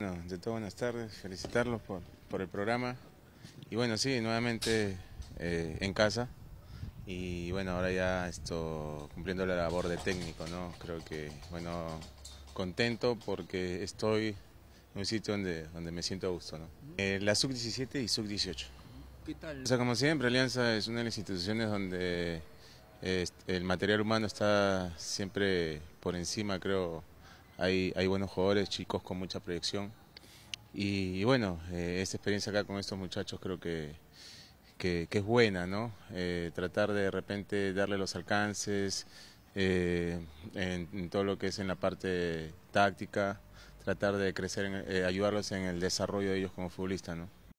Bueno, de todo buenas tardes, felicitarlos por, el programa y bueno, sí, nuevamente eh, en casa y bueno, ahora ya estoy cumpliendo la labor de técnico, ¿no? Creo que, bueno, contento porque estoy en un sitio donde, donde me siento a gusto, ¿no? Eh, la sub-17 y sub-18. ¿Qué tal? O sea, como siempre, Alianza es una de las instituciones donde eh, el material humano está siempre por encima, creo, hay, buenos jugadores, chicos con mucha proyección. Y, bueno, eh, esta experiencia acá con estos muchachos creo que, que, es buena, ¿no? Eh, tratar de, de repente darle los alcances eh, en, todo lo que es en la parte táctica, tratar de crecer, eh, ayudarlos en el desarrollo de ellos como futbolistas, ¿no?